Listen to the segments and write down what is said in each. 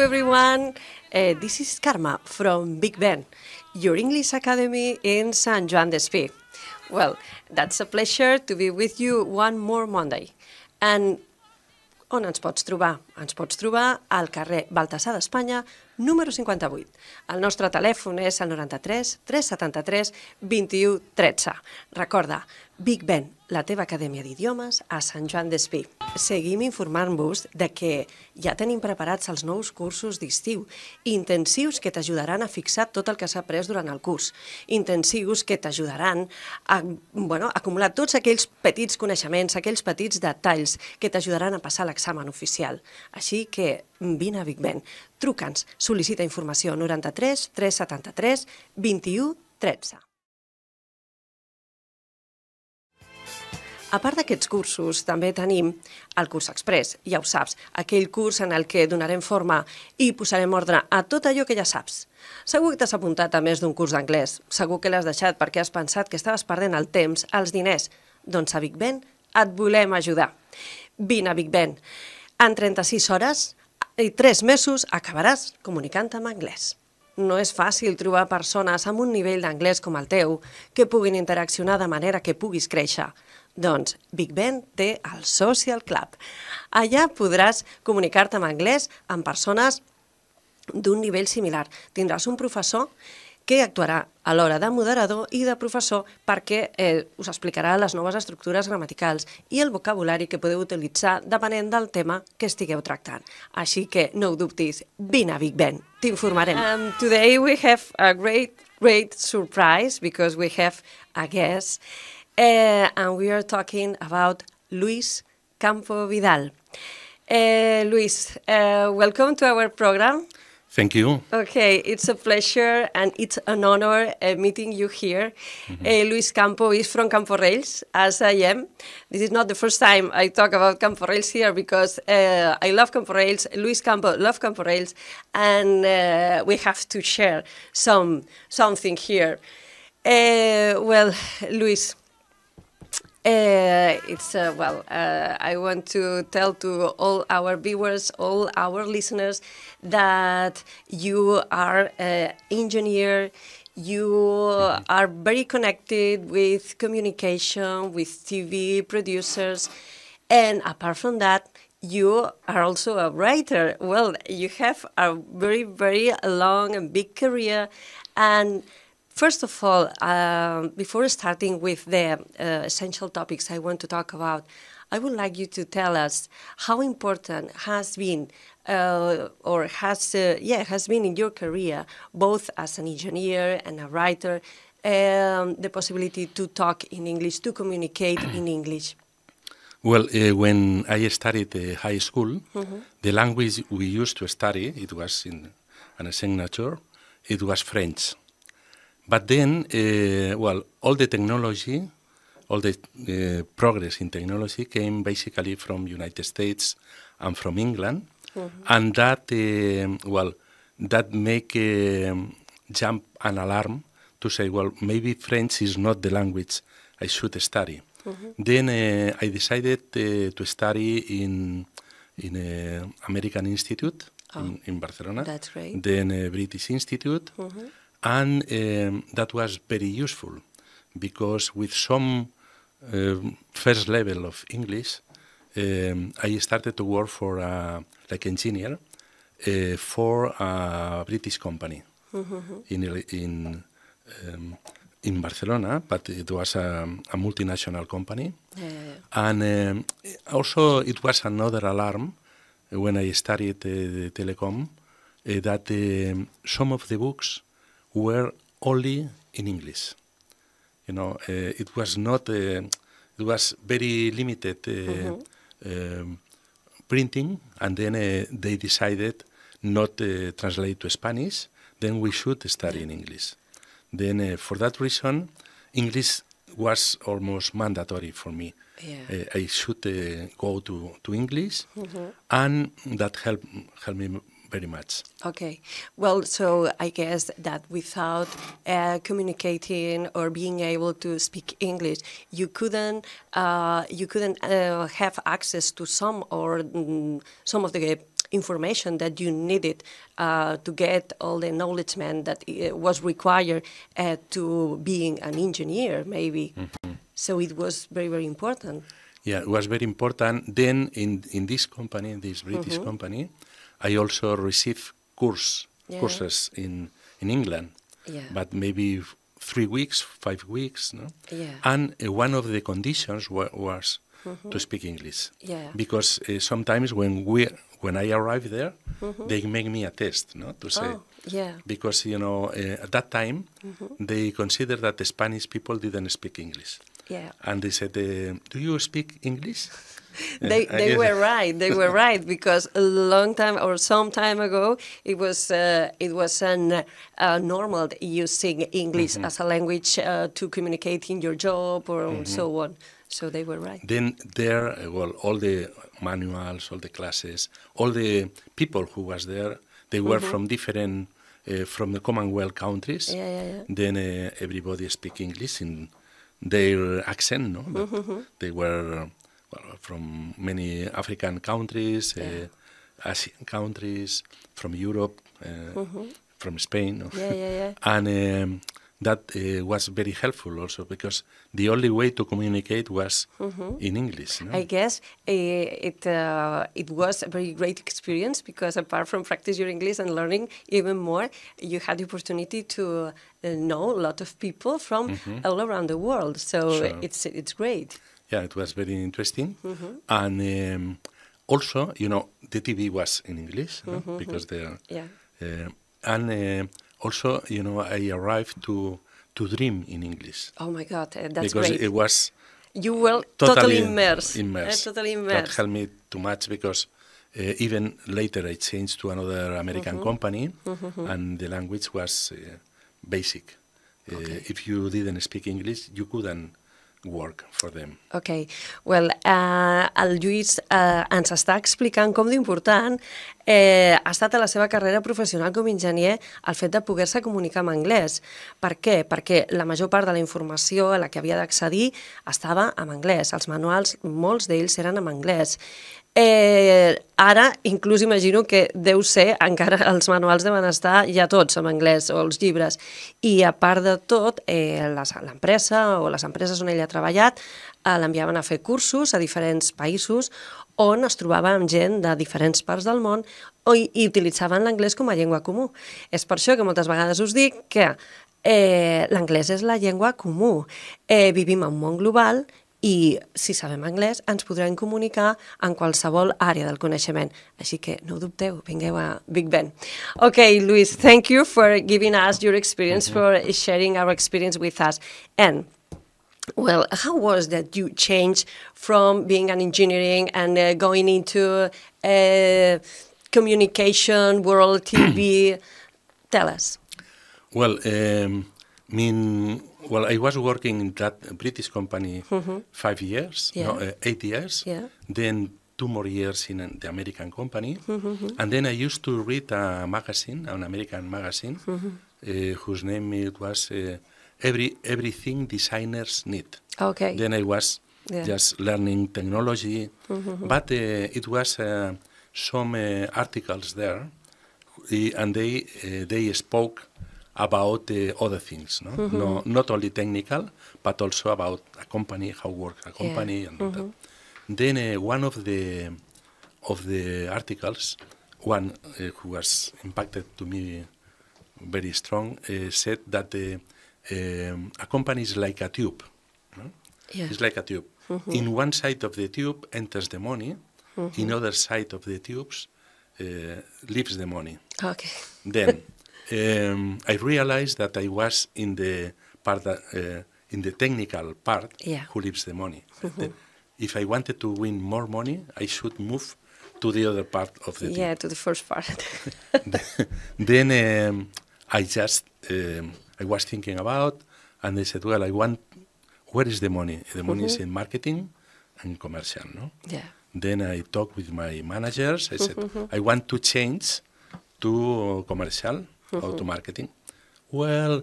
everyone. Uh, this is Karma from Big Ben, your English Academy in San Juan de Espí. Well, that's a pleasure to be with you one more Monday. And on ens pots trobar? Ens pots trobar al carrer Baltasar d'Espanya, número 58. El nostre telèfon és el 93 373 21 13. Recorda, Big Ben, la teva Acadèmia d'Idiomes a Sant Joan d'Espí. Seguim informant-vos de que ja tenim preparats els nous cursos d'estiu, intensius que t'ajudaran a fixar tot el que s'ha après durant el curs, intensius que t'ajudaran a bueno, acumular tots aquells petits coneixements, aquells petits detalls que t'ajudaran a passar l'examen oficial. Així que vine a Big Ben, truca'ns, sol·licita informació 93 373 21 13. A part d'aquests cursos, també tenim el curs express, ja ho saps, aquell curs en el que donarem forma i posarem ordre a tot allò que ja saps. Segur que t'has apuntat a més d'un curs d'anglès, segur que l'has deixat perquè has pensat que estaves perdent el temps, els diners. Doncs a Big Ben et volem ajudar. Vine a Big Ben. En 36 hores i 3 mesos acabaràs comunicant amb anglès. No és fàcil trobar persones amb un nivell d'anglès com el teu que puguin interaccionar de manera que puguis créixer. Doncs Big Ben té el Social Club. Allà podràs comunicar-te en anglès amb persones d'un nivell similar. Tindràs un professor que actuarà a l'hora de moderador i de professor perquè eh, us explicarà les noves estructures gramaticals i el vocabulari que podeu utilitzar depenent del tema que estigueu tractant. Així que no ho dubtis, vine a Big Ben, t'informarem. Um, today we have a great, great surprise because we have a guest Uh, and we are talking about Luis Campo Vidal. Uh, Luis, uh, welcome to our program. Thank you. Okay, it's a pleasure and it's an honor uh, meeting you here. Mm -hmm. Luis Campo is from Campo Rails, as I am. This is not the first time I talk about Campo Rails here because I love Campo Rails, Luis Campo love Campo Rails, and we have to share some something here. well, Luis, uh, it's uh, well. Uh, I want to tell to all our viewers, all our listeners, that you are an engineer. You are very connected with communication, with TV producers, and apart from that, you are also a writer. Well, you have a very, very long and big career, and First of all, uh, before starting with the uh, essential topics I want to talk about, I would like you to tell us how important has been uh, or has uh, yeah has been in your career both as an engineer and a writer um, the possibility to talk in English to communicate in English. Well, uh, when I studied uh, high school, mm -hmm. the language we used to study it was in an signature. It was French. But then, uh, well, all the technology, all the uh, progress in technology came basically from United States and from England, mm -hmm. and that, uh, well, that make um, jump an alarm to say, well, maybe French is not the language I should study. Mm -hmm. Then uh, I decided uh, to study in in uh, American Institute oh, in, in, Barcelona. That's right. Then British Institute. Mm -hmm and um, that was very useful because with some um, first level of English, um, I started to work for a, like engineer uh, for a British company mm-hmm. in in um, in Barcelona, but it was a, a multinational company, yeah, yeah, yeah. and um, also it was another alarm when I studied uh, telecom uh, that some of the books were only in English. You know, uh, it was not. Eh, it was very limited mm -hmm. um, printing, and then they decided not translate to Spanish. Then we should study in English. Then, for that reason, English was almost mandatory for me. Yeah. Uh, I should uh, go to, to English, mm -hmm. and that helped helped me very much. Okay. Well, so I guess that without uh, communicating or being able to speak English, you couldn't uh, you couldn't uh, have access to some or mm, some of the information that you needed uh, to get all the knowledge man that uh, was required uh, to being an engineer, maybe. Mm -hmm. So it was very very important. Yeah, it was very important. Then in in this company, this British mm -hmm. company. I also receive course yeah. courses in in England, yeah. but maybe three weeks, five weeks, no? Yeah. And uh, one of the conditions wa was mm -hmm. to mm-hmm. speak English. Yeah. Because uh, sometimes when we when I arrive there, mm -hmm. they make me a test, no? To say. Oh, yeah. Because you know, uh, at that time, mm -hmm. they consider that the Spanish people didn't speak English. Yeah. And they said, uh, "Do you speak English?" they they were right. They were right because a long time or some time ago, it was uh, it was an uh, normal using English mm -hmm. as a language uh, to communicate in your job or mm -hmm. so on. So they were right. Then there, uh, well, all the manuals, all the classes, all the people who was there, they were mm -hmm. from different. Uh, from the Commonwealth countries, yeah, yeah, yeah. then uh, everybody speak English in their accent. No, mm-hmm, mm-hmm. they were well, from many African countries, uh, yeah. Asian countries, from Europe, uh, mm-hmm. from Spain. Yeah, yeah, yeah. and um, that uh, was very helpful also because the only way to communicate was mm-hmm. in English. No? I guess uh, it uh, it was a very great experience because apart from practice your English and learning even more, you had the opportunity to uh, know a lot of people from mm-hmm. all around the world. So sure. it's it's great yeah, it was very interesting. Mm-hmm. And um, also, you know, the TV was in English mm-hmm. no? because mm-hmm. they're. Yeah. Uh, and uh, also, you know, I arrived to to dream in English. Oh my God, uh, that's because great. it was. You were totally, immersed. Eh, immersed. totally immersed. That helped me too much because uh, even later I changed to another American mm-hmm. company, mm-hmm. and the language was uh, basic. Uh, okay. If you didn't speak English, you couldn't work for them. Okay. well, uh, el Lluís uh, ens està explicant com d'important eh, ha estat a la seva carrera professional com a enginyer el fet de poder-se comunicar en anglès. Per què? Perquè la major part de la informació a la que havia d'accedir estava en anglès. Els manuals, molts d'ells eren en anglès. Eh, ara, inclús imagino que deu ser, encara els manuals deuen estar ja tots en anglès, o els llibres. I a part de tot, eh, l'empresa o les empreses on ella ha treballat eh, l'enviaven a fer cursos a diferents països on es trobava amb gent de diferents parts del món i, i utilitzaven l'anglès com a llengua comú. És per això que moltes vegades us dic que eh, l'anglès és la llengua comú. Eh, vivim en un món global i, si sabem anglès, ens podrem comunicar en qualsevol àrea del coneixement. Així que no dubteu, vingueu a Big Ben. Okay, Luis, thank you for giving us your experience, mm-hmm. for sharing our experience with us. And well, how was that you changed from being an engineering and uh, going into a uh, communication, world, TV? Tell us. Well, um, I mean, well, I was working in that British company mm -hmm. five years, yeah. no, uh, eight years. Yeah. Then two more years in uh, the American company, mm -hmm. and then I used to read a magazine, an American magazine, mm -hmm. uh, whose name it was uh, Every Everything Designers Need. Okay. Then I was yeah. just learning technology, mm-hmm, mm-hmm. but uh, it was uh, some articles there, and they they spoke about uh, other things, no? Mm-hmm. no not only technical, but also about a company, how works a company, yeah. and mm-hmm. that. Then uh, one of the of the articles, one uh, who was impacted to me very strong, uh, said that uh, um, a company is like a tube. No? Yeah. It's like a tube. Mm-hmm. In one side of the tube enters the money, in mm-hmm. other side of the tubes uh, leaves the money. Okay. Then um, I realized that I was in the part that, uh, in the technical part yeah. who leaves the money. Mm -hmm. the, if I wanted to win more money, I should move to the other part of the yeah, team. to the first part. then um, I just um, I was thinking about, and I said, well, I want. Where is the money? The money mm -hmm. is mm-hmm. in marketing and commercial, no? Yeah. Then I talked with my managers. I said, mm -hmm. I want to change to commercial how mm-hmm. marketing. Well,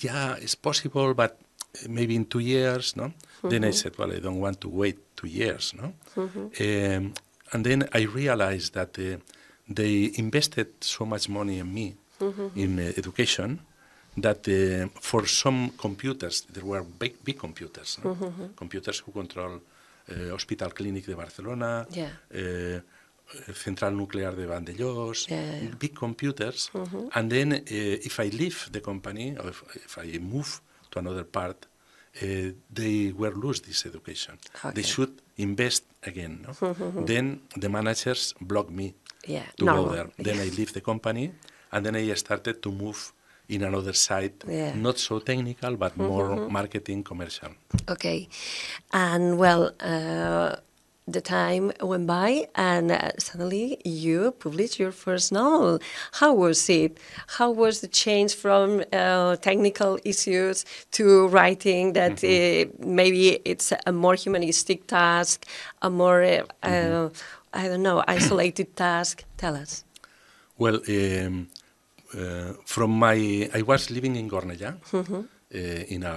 yeah, it's possible, but eh, maybe in two years, no? Then I mm-hmm. said, well, I don't want to wait two years, no? Mm-hmm. Um, and then I realized that uh, they invested so much money in me in uh, education that uh, for some computers, there were big, big computers, no? computers who control uh, Hospital Clinic de Barcelona, yeah. Central Nuclear de Vandellós, yeah, yeah. big computers, uh -huh. and then uh, if I leave the company, or if, if I move to another part, uh, they will lose this education. Okay. They should invest again. No? Uh -huh. then the managers block me yeah. to no. go there. Then I leave the company, and then I started to move in another side, yeah. not so technical, but more mm -hmm. marketing, commercial. Okay, and well, uh, the time went by and uh, suddenly you published your first novel. How was it? How was the change from uh, technical issues to writing that mm -hmm. uh, maybe it's a more humanistic task, a more, mm -hmm. I don't know, isolated task? Tell us. Well, um, uh, from my, I was living in Cornellà, mm -hmm. in a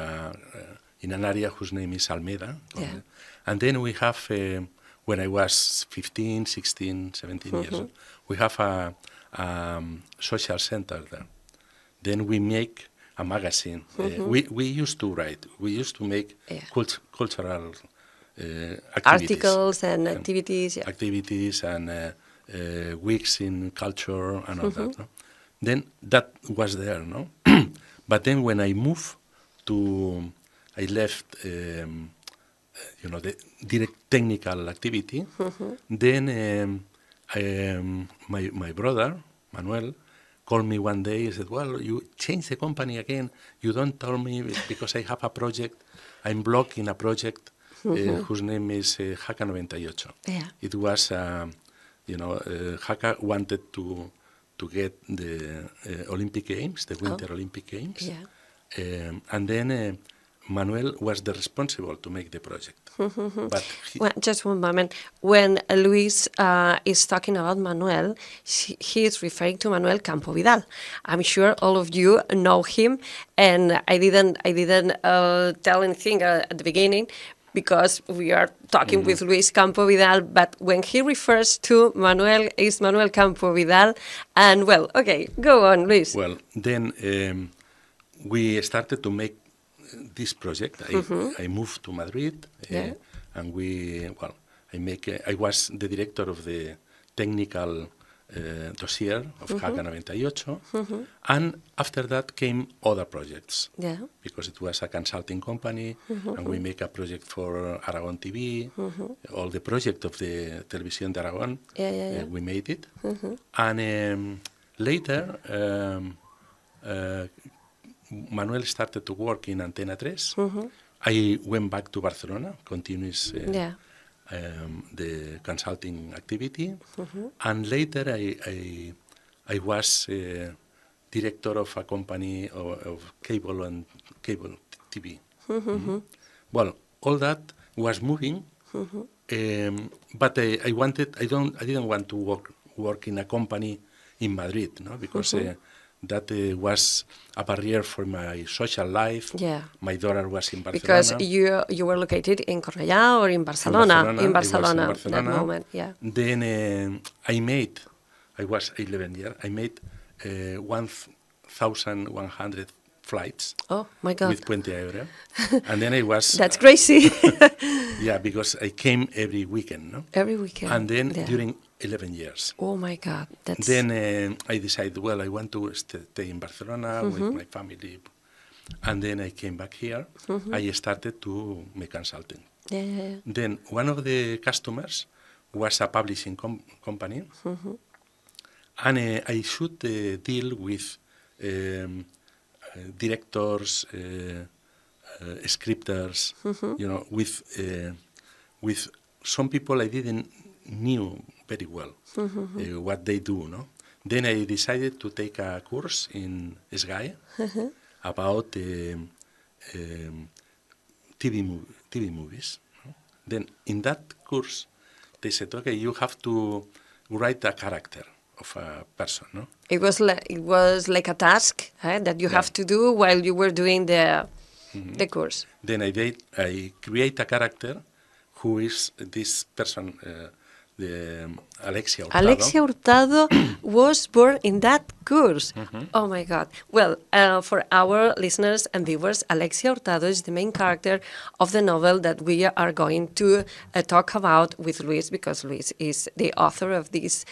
in an area whose name is Almeda, yeah. and then we have um, when I was 15, 16, 17 mm-hmm. years old, we have a um, social center there. Then we make a magazine. Uh, mm-hmm. Uh, we, we used to write, we used to make yeah. cult- cultural uh, articles and, and activities. Yeah. Activities and uh, uh weeks in culture and all mm-hmm. that. No? Then that was there, no? but then when I moved to, I left. Um, you know the direct technical activity. Mm-hmm. Then um, I, um, my my brother Manuel called me one day. He said, "Well, you change the company again. You don't tell me because I have a project. I'm blocking a project uh, mm-hmm. uh, whose name is uh, Haka 98. Yeah. It was, um, you know, uh, Haka wanted to to get the uh, Olympic Games, the Winter oh. Olympic Games. Yeah. Um, and then." Uh, Manuel was the responsible to make the project. but well, just one moment. When Luis uh, is talking about Manuel, he is referring to Manuel Campo Vidal. I'm sure all of you know him, and I didn't, I didn't uh, tell anything uh, at the beginning because we are talking mm -hmm. with Luis Campo Vidal, but when he refers to Manuel, is Manuel Campo Vidal, and well, okay, go on, Luis. Well, then um, we started to make this project, I, mm -hmm. I moved to Madrid, uh, yeah. uh, and we well, I make I was the director of the technical uh, dossier of mm -hmm. Haga 98, mm -hmm. and after that came other projects. Yeah, because it was a consulting company, mm-hmm. and we make a project for Aragon TV, mm-hmm. all the project of the Televisión de Aragon. Yeah, yeah, uh, yeah. we made it, mm-hmm. and um, later. Um, uh, Manuel started to work in Antena 3. Mm-hmm. I went back to Barcelona, continues uh, yeah. um, the consulting activity, mm-hmm. and later I I, I was uh, director of a company of, of cable and cable TV. Mm-hmm. mm-hmm. Well, all that was moving, mm-hmm. um, but I, I, wanted I don't I didn't want to work work in a company in Madrid, no, because. Mm-hmm. Uh, that uh, was a barrier for my social life. Yeah. My daughter was in Barcelona. Because you you were located in Cornellà or in Barcelona? In Barcelona. In Barcelona, in Barcelona. That moment, yeah. Then uh, I made, I was 11 years, I made uh, 1,100 flights. Oh, my God. With Puente Aérea. and then I was... That's crazy. yeah, because I came every weekend, no? Every weekend. And then yeah. during 11 years. Oh my God. That's... Then uh, I decided, well, I want to stay in Barcelona mm-hmm. with my family. And then I came back here. Mm-hmm. I started to make consulting. Yeah, yeah, yeah. Then one of the customers was a publishing com- company. Mm-hmm. And uh, I should uh, deal with um, uh, directors, uh, uh, scripters, mm-hmm. you know, with, with some people I didn't knew very well mm-hmm. uh, what they do. No? Then I decided to take a course in Sky mm-hmm. about um, eh, um, eh, TV, mov- TV movies. No? Then in that course, they said, okay, you have to write a character of a person. No? It was like it was like a task eh, that you yeah. have to do while you were doing the mm-hmm. the course. Then I did, I create a character who is this person. Uh, Alexia Hurtado. Alexia Hurtado was born in that course. Mm -hmm. Oh my God. Well, uh, for our listeners and viewers, Alexia Hurtado is the main character of the novel that we are going to uh, talk about with Luis because Luis is the author of this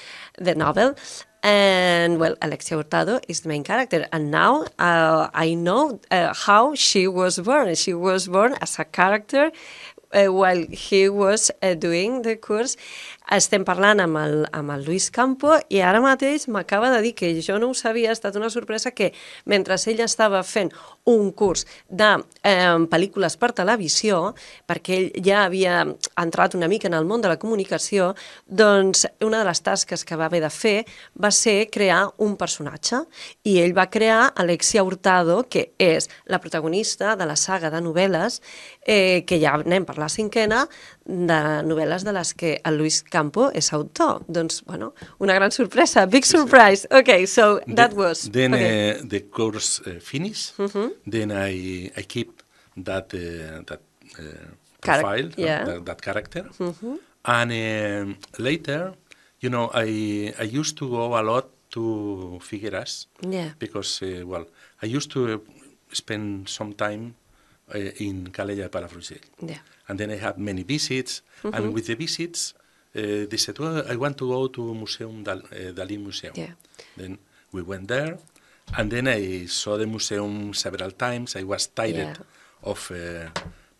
the novel. And well, Alexia Hurtado is the main character. And now uh, I know uh, how she was born. She was born as a character uh, while he was uh, doing the course Estem parlant amb el, amb el Luis Campo i ara mateix m'acaba de dir que jo no ho sabia, ha estat una sorpresa que mentre ell estava fent un curs de eh, pel·lícules per televisió, perquè ell ja havia entrat una mica en el món de la comunicació, doncs una de les tasques que va haver de fer va ser crear un personatge i ell va crear Alexia Hurtado, que és la protagonista de la saga de novel·les, eh, que ja anem per la cinquena, de novel·les de les que el Luis Campo és autor. Doncs, bueno, una gran sorpresa, big surprise. Okay, so that was... Then okay. uh, the course uh, finished, mhm. mm -hmm. then I, I keep that, uh, that uh, profile, Car yeah. that, that character, mm -hmm. and uh, later, you know, I, I used to go a lot to Figueras, yeah. because, uh, well, I used to spend some time uh, in Calella de Palafrugell. Yeah. And then I had many visits. Mm -hmm. And with the visits, uh, they said, well, I want to go to Museum Dal uh, Dalí Museum. Yeah. Then we went there, and then I saw the museum several times. I was tired yeah. of uh,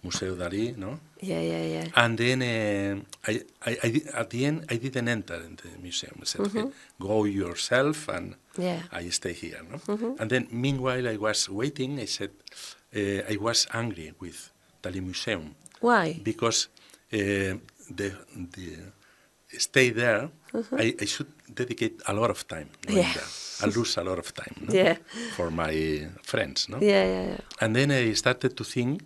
Museo Dalí, no? Yeah, yeah, yeah. And then uh, I, I, I, at the end, I didn't enter in the museum. I said, mm -hmm. go yourself, and yeah. I stay here, no? Mm -hmm. And then, meanwhile, I was waiting. I said, uh, I was angry with Dalí Museum why? Because uh, the, the stay there, uh -huh. I, I, should dedicate a lot of time. Yeah. I lose a lot of time no? yeah. for my friends. No? Yeah, yeah, yeah. And then I started to think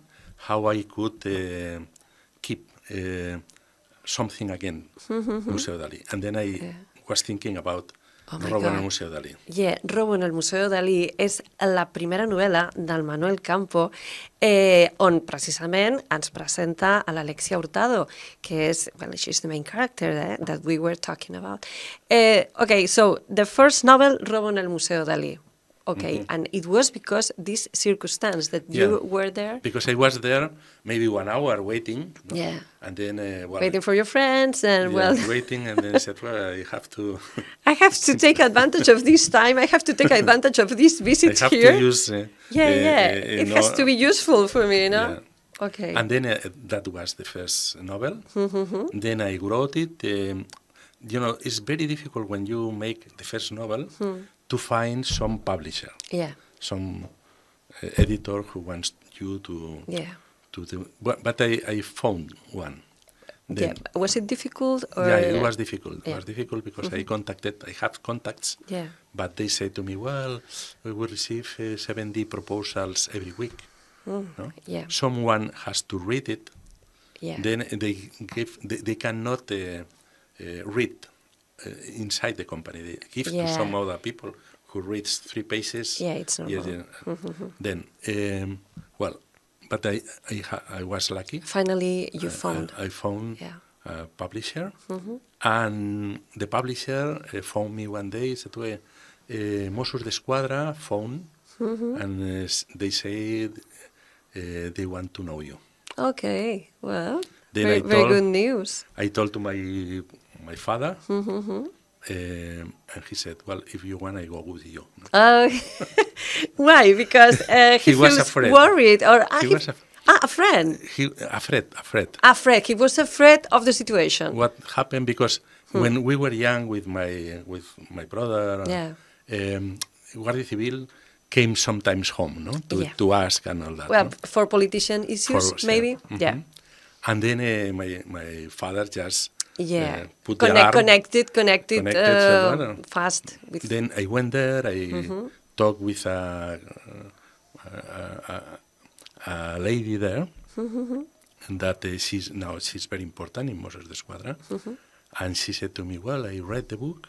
how I could uh, keep uh, something again, Museo mm-hmm, mm-hmm. Dali. And then I yeah. was thinking about Oh en el Museu Dalí. Yeah, en el Museu Dalí és la primera novel·la del Manuel Campo eh, on precisament ens presenta a l'Alexia Hurtado, que és, well, she's the main character eh, that we were talking about. Eh, okay, so the first novel, en el Museu Dalí. Okay, mm -hmm. and it was because this circumstance that yeah. you were there. Because I was there, maybe one hour waiting. No? Yeah. And then uh, well, waiting for your friends and yeah, well waiting and then I said, well, I have to. I have to take advantage of this time. I have to take advantage of this visit I have here. To use, uh, yeah, uh, yeah. Uh, it no, has to be useful for me, you know. Yeah. Okay. And then uh, that was the first novel. Mm -hmm. Then I wrote it. Um, you know, it's very difficult when you make the first novel. Mm to find some publisher, yeah, some uh, editor who wants you to yeah to do. But, I, I found one. Then. Yeah, was it difficult? yeah, it was difficult. It was difficult because mm -hmm. I mm-hmm. contacted, I have contacts, yeah. but they say to me, well, we will receive uh, 70 proposals every week. Mm, no? yeah. Someone has to read it. Yeah. Then they give, they, they cannot uh, uh, read uh, inside the company. They give yeah. to some other people who reads three pages. Yeah, it's normal. Yeah, yeah. Then, um, well, but I I, ha- I, was lucky. Finally, you uh, found. I, I found a publisher, mm-hmm. and the publisher uh, found me one day. Said, "Well, eh, Mossos de Squadra phone, mm-hmm. and uh, they said they want to know you." Okay, well, then very, told, very good news. I told to my my father. Mm-hmm. mm-hmm. Um, and he said, "Well, if you want, I go with you." Uh, why? Because uh, he, he was afraid. worried, or ah, he, he was af- ah, friend, He afraid, afraid. Afraid. He was afraid of the situation. What happened? Because hmm. when we were young, with my with my brother, yeah. um, Guardia Civil came sometimes home, no, to, yeah. to ask and all that. Well, no? for politician issues, for, maybe. Yeah. Mm-hmm. yeah. And then uh, my my father just yeah, eh, put Connect, connected, connected, connected uh, fast. Then I went there. I mm -hmm. talked with a, a, a, a lady there, mm -hmm. and that uh, she's now she's very important in Moses de Squadra. Mm-hmm. And she said to me, "Well, I read the book,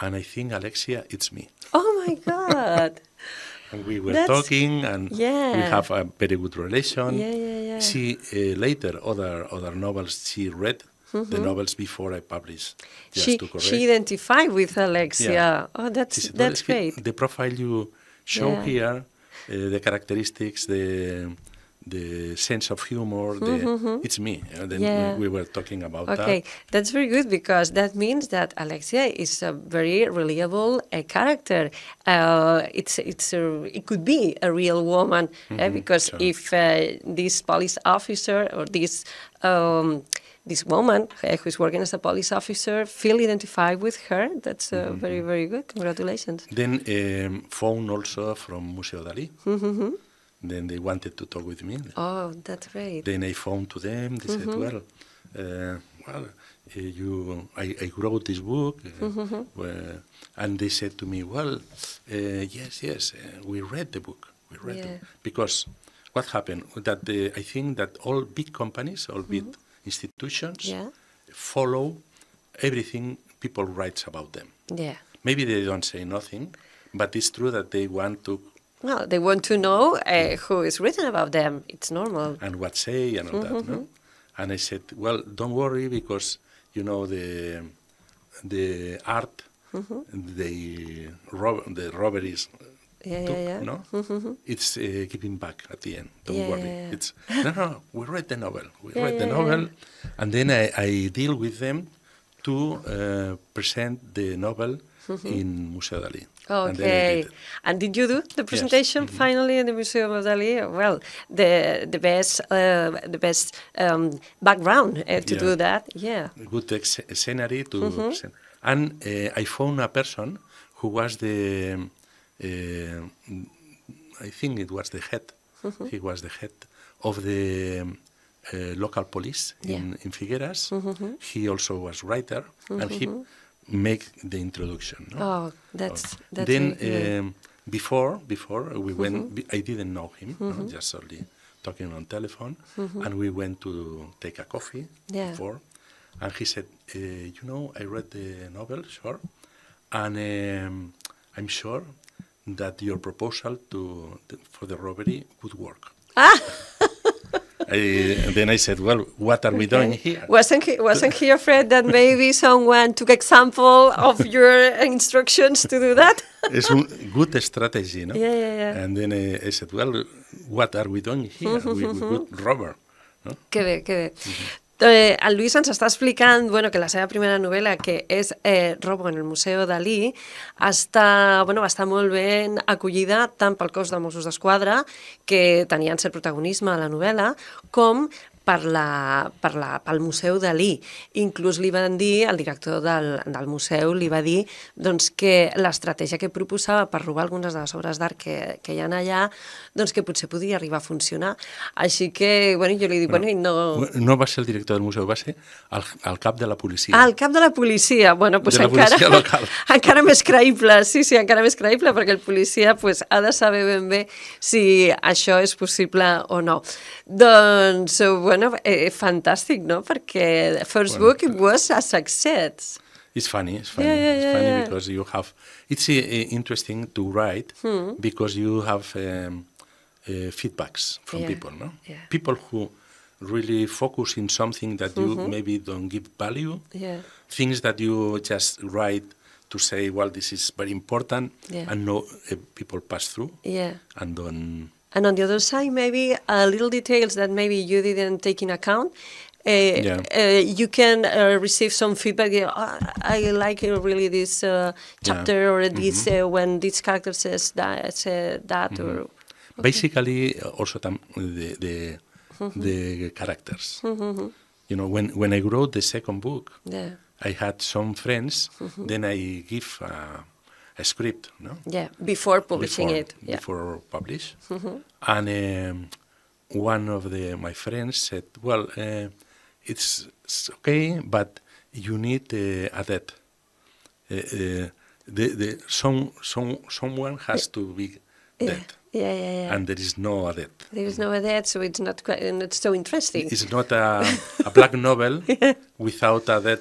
and I think Alexia, it's me." Oh my God! and we were That's, talking, and yeah. we have a very good relation. Yeah, yeah, yeah. She uh, later other other novels she read mm-hmm. the novels before I published. she, she identified with Alexia. Yeah. Oh, that's, said, that's well, great. The profile you show yeah. here, uh, the characteristics, the the sense of humor. The, mm-hmm. It's me. And then yeah. we, we, were talking about okay. that. Okay, that's very good because that means that Alexia is a very reliable a uh, character. Uh, it's it's a, it could be a real woman eh, mm-hmm. because sure. if uh, this police officer or this um, this woman eh, who's working as a police officer feel identified with her. That's uh, mm -hmm. very, very good. Congratulations. Then um, phone also from Museo Dalí. Mm -hmm. Then they wanted to talk with me. Oh, that's great. Then I phoned to them. They mm -hmm. said, mm-hmm. well, uh, well, uh, you, I, I wrote this book, uh, mm -hmm. where, and they said to me, well, uh, yes, yes, uh, we read the book, we read yeah. the, because what happened that the, I think that all big companies, all mm -hmm. big institutions yeah. follow everything people write about them. Yeah. Maybe they don't say nothing, but it's true that they want to. Well, they want to know uh, who is written about them. It's normal. And what say and all mm -hmm. that, no? Mm-hmm. And I said, well, don't worry because you know the the art, mm -hmm. the rob the robberies yeah, took, yeah, no? Mm-hmm. it's uh, giving back at the end. Don't worry. It's no, no. We read the novel. We read the novel, and then I, I, deal with them to uh, present the novel mm-hmm. in Museo Dalí. Okay. And, and, did you do the presentation yes. mm -hmm. finally in the Museum of Dalí? Well, the the best uh, the best um, background uh, to yeah. do that. Yeah. Good scenery to mm -hmm. And uh, I found a person who was the uh, I think it was the head. Mm-hmm. He was the head of the um, uh, local police yeah. in, in Figueras. Mm-hmm. He also was writer, and he mm-hmm. make the introduction. No? Oh, that's that's. Then um, before before we mm-hmm. went, I didn't know him. Mm-hmm. No? Just only talking on telephone, mm-hmm. and we went to take a coffee yeah. before, and he said, uh, "You know, I read the novel, sure, and um, I'm sure that your proposal to for the robbery would work. Ah. I, then I said, "Well, what are okay. we doing here?" Wasn't he, wasn't he afraid that maybe someone took example of your instructions to do that? it's a good strategy, no? Yeah, yeah, yeah. And then I, uh, I said, "Well, what are we doing here? we, mm-hmm. robber." ¿No? Qué bien, qué bien. Uh -huh. Eh, el Lluís ens està explicant bueno, que la seva primera novel·la, que és eh, Robo en el Museu Dalí, està, bueno, està molt ben acollida tant pel cos de Mossos d'Esquadra, que tenien cert protagonisme a la novel·la, com per la, per la, pel Museu Dalí. Inclús li van dir, el director del, del museu li va dir doncs, que l'estratègia que proposava per robar algunes de les obres d'art que, que hi ha allà, doncs que potser podia arribar a funcionar. Així que, bueno, jo li dic, bueno, bueno no... No va ser el director del museu, va ser el, el cap de la policia. Ah, el cap de la policia. Bueno, doncs de encara, local. encara més creïble, sí, sí, encara més creïble, perquè el policia pues, ha de saber ben bé si això és possible o no. Doncs, bueno, bueno, eh, eh, fantàstic, no? Perquè the first book it eh, was a success. It's funny, it's funny, yeah, yeah, it's funny yeah, because you have, it's uh, interesting to write hmm. because you have um, uh, feedbacks from people, no? People who really focus in something that you mm -hmm. maybe don't give value, things that you just write to say, well, this is very important, and no, people pass through and don't and on the other side maybe a little details that maybe you didn't take in account uh, yeah. uh, you can uh, receive some feedback. You know, oh, I like uh, really this uh, chapter yeah. or mm-hmm. this mm-hmm. when this character says that, that mm-hmm. or okay. basically also tam- the the, mm-hmm. the characters. Mm-hmm. You know, when when I wrote the second book, yeah. I had some friends. Mm-hmm. Then I give a script, no? Yeah, before publishing before, it. Yeah. Before publish. Mm -hmm. And um, one of the my friends said, "Well, uh, it's, it's, okay, but you need uh, a debt. Uh, uh the, the some some someone has to be yeah. dead." Yeah, yeah, yeah. And there is no adet. There is no adet, so it's not quite, not so interesting. It's not a, a black novel yeah. without adet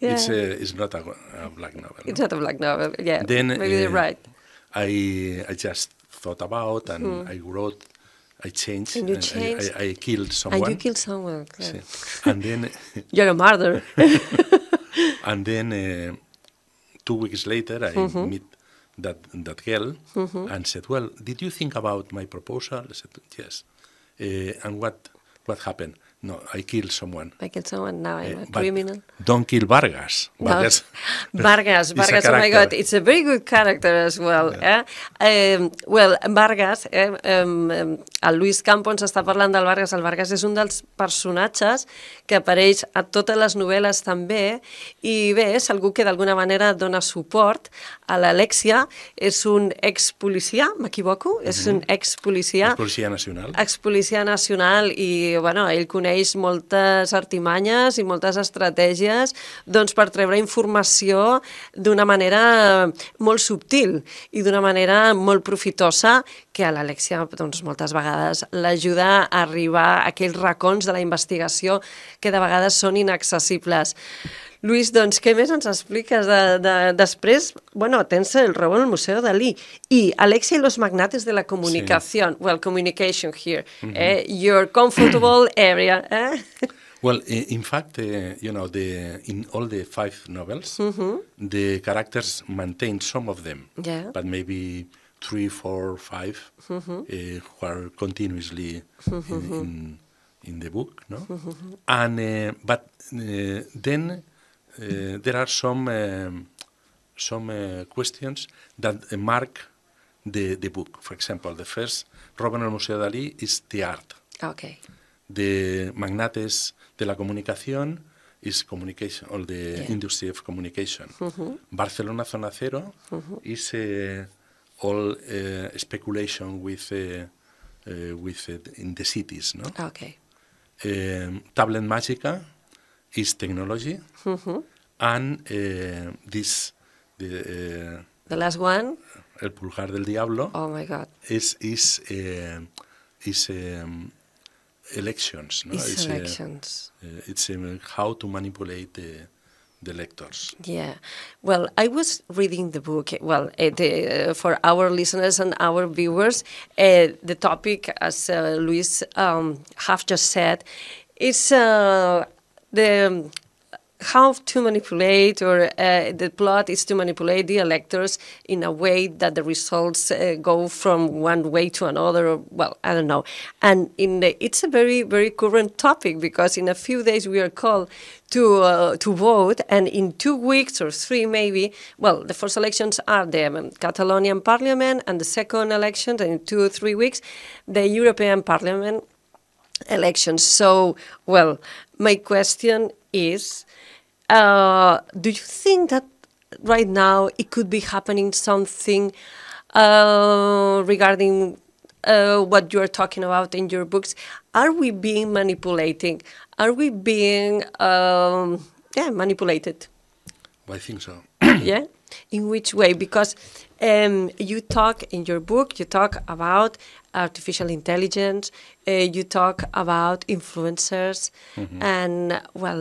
yeah. It's a, it's not a, a black novel. It's no? not a black novel. Yeah. Then maybe uh, they're right. I I just thought about and mm. I wrote. I changed. And you and uh, changed. I, I, I, killed someone. And you killed someone. Yeah. and then. Uh, you're a murderer. and then uh, two weeks later, I mm -hmm. meet that that girl mm -hmm. and said, "Well, did you think about my proposal?" I said, "Yes." Uh, and what what happened? No, I kill someone. I kill someone, now I'm a eh, eh, criminal. Don't kill Vargas. Vargas, no. Vargas, Vargas oh my God, it's a very good character as well. Yeah. Eh? Um, well, Vargas, eh, um, el Luis Campos està parlant del Vargas. El Vargas és un dels personatges que apareix a totes les novel·les també i bé, és algú que d'alguna manera dona suport a l'Alexia. És un ex-policia, m'equivoco? Mm -hmm. És mhm. un ex-policia. Ex-policia nacional. Ex-policia nacional i, bueno, ell coneix posseeix moltes artimanyes i moltes estratègies doncs, per treure informació d'una manera eh, molt subtil i d'una manera molt profitosa que a l'Alexia doncs, moltes vegades l'ajuda a arribar a aquells racons de la investigació que de vegades són inaccessibles. Lluís, doncs què més ens expliques? De, de, després, bueno, tens el robot al Museu Dalí i Alexia i los magnates de la comunicació, sí. well, communication here, mm -hmm. eh? your comfortable area. Eh? Well, in fact, uh, you know, the, in all the five novels, mm -hmm. the characters maintain some of them, yeah. but maybe three, four, five, mm -hmm. uh, who are continuously mm -hmm. in, mhm. in, in the book, no? Mm -hmm. And uh, but uh, then Eh, there are some eh, some eh, questions that mark the, the book. For example, the first, Robin el Museo Dalí, is the art. Ah, okay. The magnates de la comunicación is communication, or the industry of communication. Mm-hmm. Barcelona Zona Cero mm-hmm. is all speculation with, with in the cities, no? Ah, okay. Tablet Magica, is technology, mm-hmm. and eh, this the eh, the last one. El pulgar del diablo. Oh my God. Is is eh, is um, elections. No? It's, it's elections. A, uh, it's um, how to manipulate the, the electors. Yeah. Well, I was reading the book. Well, uh, for our listeners and our viewers, the topic, as Luis um, have just said, is uh, the um, how to manipulate or uh, the plot is to manipulate the electors in a way that the results uh, go from one way to another or, well i don't know and in the, it's a very very current topic because in a few days we are called to uh, to vote and in two weeks or three maybe well the first elections are the um, catalonian parliament and the second election in two or three weeks the european parliament elections. So, well, my question is uh, do you think that right now it could be happening something uh, regarding uh, what you are talking about in your books? Are we being manipulating? Are we being um, yeah manipulated? I think so. yeah. In which way? Because um, you talk in your book, you talk about artificial intelligence, uh, you talk about influencers, mm -hmm. and well,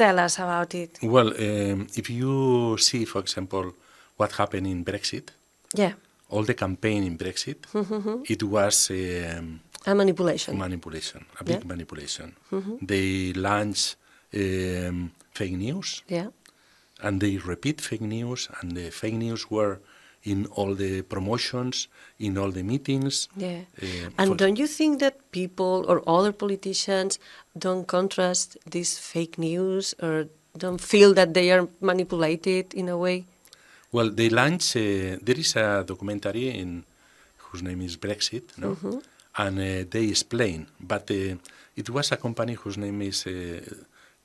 tell us about it. Well, um, if you see, for example, what happened in Brexit, yeah, all the campaign in Brexit, mm -hmm. it was. Um, a manipulation. Manipulation, a big yeah. manipulation. Mm -hmm. They launched um, fake news. Yeah and they repeat fake news, and the fake news were in all the promotions, in all the meetings. Yeah. Uh, and don't you think that people or other politicians don't contrast this fake news or don't feel that they are manipulated in a way? Well, they launch. Uh, there is a documentary in whose name is Brexit, no? Mm -hmm. and uh, they explain. But it was a company whose name is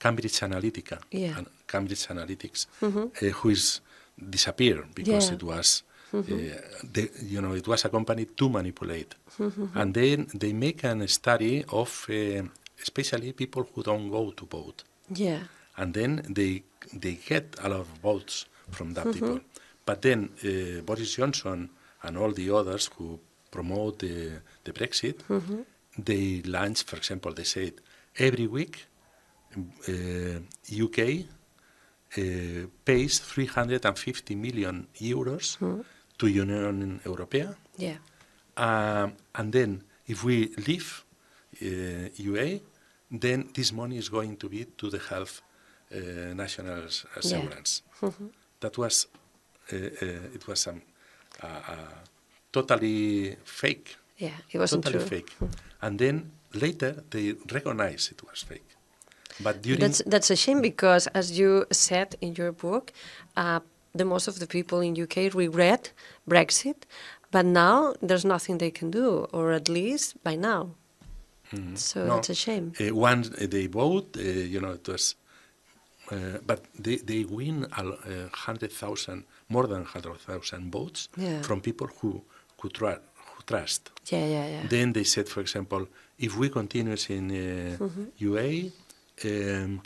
Cambridge Analytica, yeah. and Cambridge Analytics, mm -hmm. uh, who is disappeared because yeah. it was. Mm -hmm. uh, you know, it was a company to manipulate, mm -hmm. and then they make a study of, uh, especially people who don't go to vote. Yeah. And then they they get a lot of votes from that mm-hmm. people, but then uh, Boris Johnson and all the others who promote the, the Brexit, mm-hmm. they launch, for example, they said every week UK uh, uh, pays 350 million euros mm. to Union Europea. Yeah. Um, and then if we leave UA, uh, then this money is going to be to the health uh, national assurance. Yeah. Mm -hmm. That was uh, uh, it was um, totally fake. Yeah, it wasn't totally true. fake. Mm And then later they recognized it was fake. But during that's that's a shame because, as you said in your book, uh, the most of the people in UK regret Brexit, but now there's nothing they can do, or at least by now. Mm -hmm. So no. a shame. Uh, once they vote, uh, you know, it was, uh, but they, they win a, uh, hundred thousand, more than hundred thousand votes yeah. from people who who, who trust. Yeah, yeah, yeah. Then they said, for example, if we continue in uh, mm -hmm. UA, um,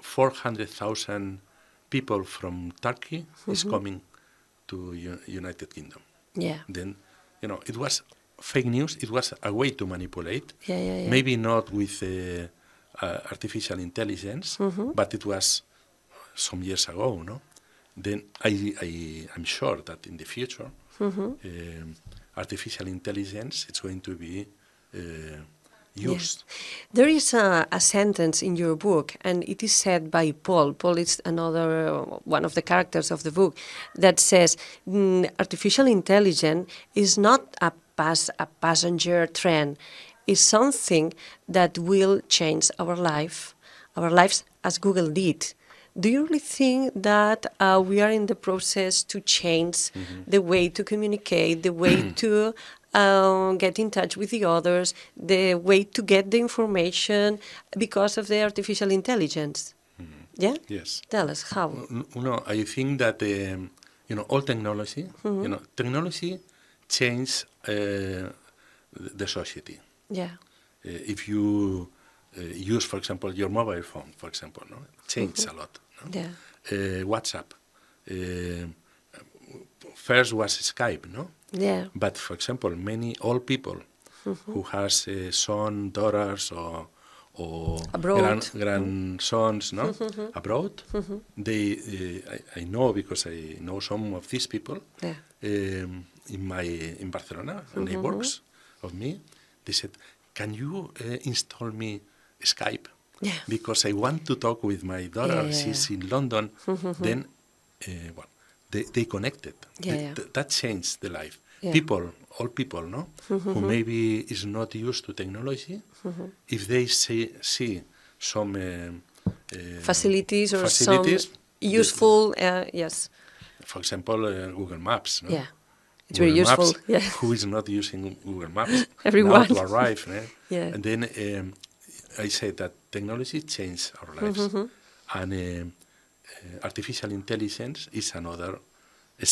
400,000 people from Turkey mm -hmm. is mm-hmm. coming to U United Kingdom. Yeah. Then, you know, it was fake news. It was a way to manipulate. Yeah, yeah, yeah. Maybe not with uh, uh, artificial intelligence, mm -hmm. but it was some years ago, no? Then I, I, am sure that in the future, mm -hmm. artificial intelligence, it's going to be... Uh, used. Yes. There is a, a, sentence in your book, and it is said by Paul. Paul is another uh, one of the characters of the book that says mm, artificial intelligence is not a pass a passenger train. It's something that will change our life, our lives as Google did. Do you really think that uh, we are in the process to change mm -hmm. the way to communicate, the way mm-hmm. to um, get in touch with the others, the way to get the information because of the artificial intelligence? Mm -hmm. Yeah. Yes. Tell us how. No, I think that um, you know all technology. Mm -hmm. You know, technology changes uh, the society. Yeah. Uh, if you uh, use, for example, your mobile phone, for example, no? changed mm-hmm. a lot. No? Yeah. Uh, WhatsApp. Uh, first was Skype, no? Yeah. But for example, many old people mm -hmm. who has uh, son, daughters, or or grand, mm-hmm. grandsons, no, mm -hmm. abroad. Mm -hmm. They, uh, I, I, know because I know some of these people yeah. um, in my in Barcelona, neighbors of me. They said, "Can you install me Skype?" yeah. because I want to talk with my daughter. Yeah, She's in London. Mm-hmm, mm-hmm. then, uh, well, they, they connected. They, th that changed the life. People, all people, no, mm-hmm, who maybe is not used to technology, if they see, see some uh, uh, facilities or facilities, some useful, uh, yes. For example, Google Maps. No? Yeah. It's very useful. Maps, yeah. Who is not using Google Maps? Everyone. Now to arrive. Eh? yeah. And then um, I say that technology changed our mm-hmm, lives, mm -hmm. and uh, uh, artificial intelligence is another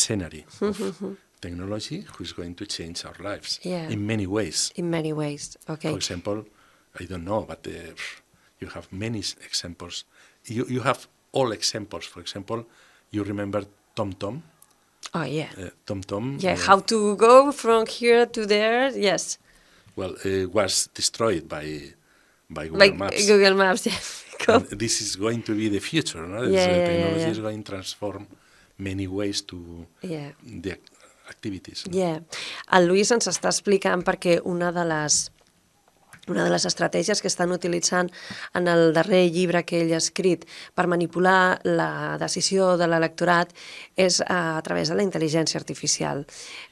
scenario mm-hmm, of mm-hmm. technology who is going to change our lives yeah. in many ways. In many ways, okay. For example, I don't know, but uh, you have many examples. You, you have all examples. For example, you remember TomTom. Tom? Oh yeah. Uh, TomTom. -tom, yeah, uh, how to go from here to there? Yes. Well, it uh, was destroyed by by Google like Maps. Google Maps, yeah. this is going to be the future, no? Uh, yeah, uh, technology yeah, is going to transform many ways to yeah. the activities. No? Yeah. El Lluís ens està explicant perquè una de les una de les estratègies que estan utilitzant en el darrer llibre que ell ha escrit per manipular la decisió de l'electorat és a, eh, a través de la intel·ligència artificial.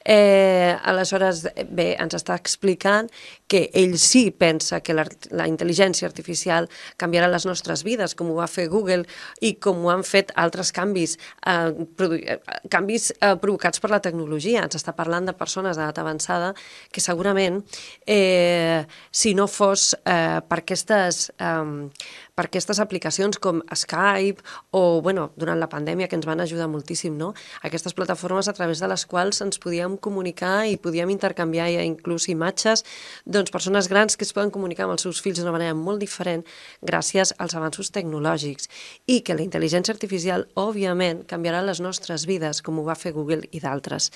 Eh, aleshores, bé, ens està explicant que ell sí pensa que la, la intel·ligència artificial canviarà les nostres vides, com ho va fer Google i com ho han fet altres canvis, eh, eh canvis eh, provocats per la tecnologia. Ens està parlant de persones d'edat avançada que segurament, eh, si no no fos eh, per, aquestes, eh, per aquestes aplicacions com Skype o, bueno, durant la pandèmia, que ens van ajudar moltíssim, no? Aquestes plataformes a través de les quals ens podíem comunicar i podíem intercanviar ja inclús imatges, doncs persones grans que es poden comunicar amb els seus fills d'una manera molt diferent gràcies als avanços tecnològics i que la intel·ligència artificial, òbviament, canviarà les nostres vides, com ho va fer Google i d'altres.